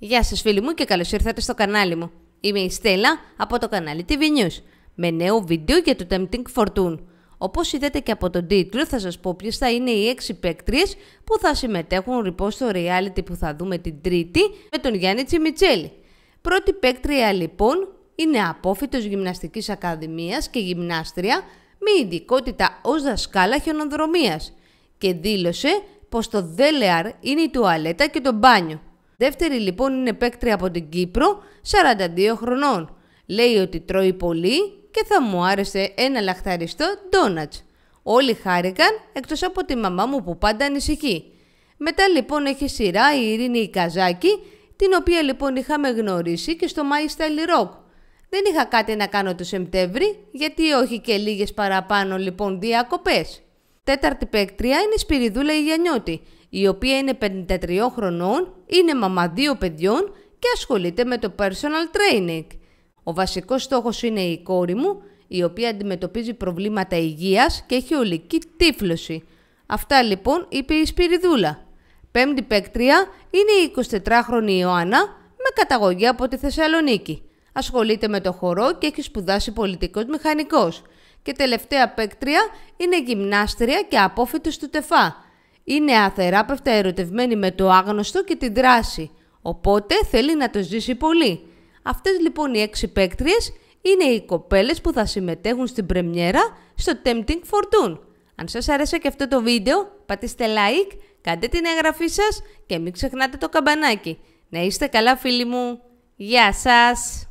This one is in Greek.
Γεια σας φίλοι μου και καλώς ήρθατε στο κανάλι μου. Είμαι η Στέλλα από το κανάλι TV News με νέο βίντεο για το Tempting Fortune. Όπως είδατε και από τον τίτλο θα σας πω ποιες θα είναι οι 6 παίκτριες που θα συμμετέχουν λοιπόν στο reality που θα δούμε την Τρίτη με τον Γιάννη Τσιμιτσέλη. Πρώτη παίκτρια λοιπόν είναι απόφυτος Γυμναστικής Ακαδημίας και γυμνάστρια με ειδικότητα ως δασκάλα χιονοδρομίας και δήλωσε πως το δέλεαρ είναι η τουαλέτα και το μπάνιο. Δεύτερη λοιπόν είναι παίκτρια από την Κύπρο, 42 χρονών. Λέει ότι τρώει πολύ και θα μου άρεσε ένα λαχταριστό ντόνατς. Όλοι χάρηκαν, εκτός από τη μαμά μου που πάντα ανησυχεί. Μετά λοιπόν έχει σειρά η Ειρήνη η Καζάκη, την οποία λοιπόν είχαμε γνωρίσει και στο My Style Rock. Δεν είχα κάτι να κάνω το Σεπτέμβρη, γιατί όχι και λίγες παραπάνω λοιπόν διακοπές. Τέταρτη παίκτρια είναι η Σπυριδούλα η η οποία είναι 53 χρονών, είναι μαμά δύο παιδιών και ασχολείται με το personal training. Ο βασικός στόχος είναι η κόρη μου, η οποία αντιμετωπίζει προβλήματα υγείας και έχει ολική τύφλωση. Αυτά λοιπόν είπε η Σπυριδούλα. Πέμπτη παίκτρια είναι η 24χρονη Ιωάννα με καταγωγή από τη Θεσσαλονίκη. Ασχολείται με το χορό και έχει σπουδάσει πολιτικός μηχανικός. Και τελευταία παίκτρια είναι γυμνάστρια και απόφοιτος του ΤΕΦΑ είναι αθεράπευτα ερωτευμένη με το άγνωστο και την δράση, οπότε θέλει να το ζήσει πολύ. Αυτές λοιπόν οι έξι παίκτριες είναι οι κοπέλες που θα συμμετέχουν στην πρεμιέρα στο Tempting Fortune. Αν σας άρεσε και αυτό το βίντεο, πατήστε like, κάντε την εγγραφή σας και μην ξεχνάτε το καμπανάκι. Να είστε καλά φίλοι μου. Γεια σας!